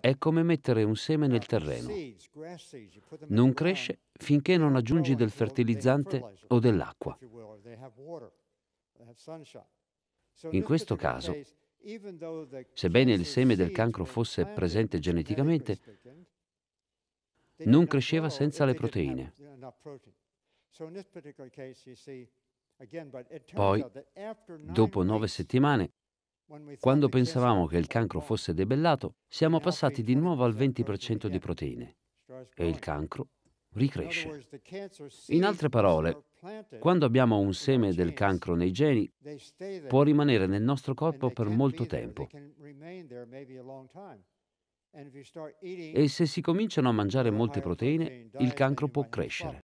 È come mettere un seme nel terreno. Non cresce finché non aggiungi del fertilizzante o dell'acqua. In questo caso, sebbene il seme del cancro fosse presente geneticamente, non cresceva senza le proteine. Poi, dopo nove settimane, quando pensavamo che il cancro fosse debellato, siamo passati di nuovo al 20% di proteine e il cancro ricresce. In altre parole, quando abbiamo un seme del cancro nei geni, può rimanere nel nostro corpo per molto tempo. E se si cominciano a mangiare molte proteine, il cancro può crescere.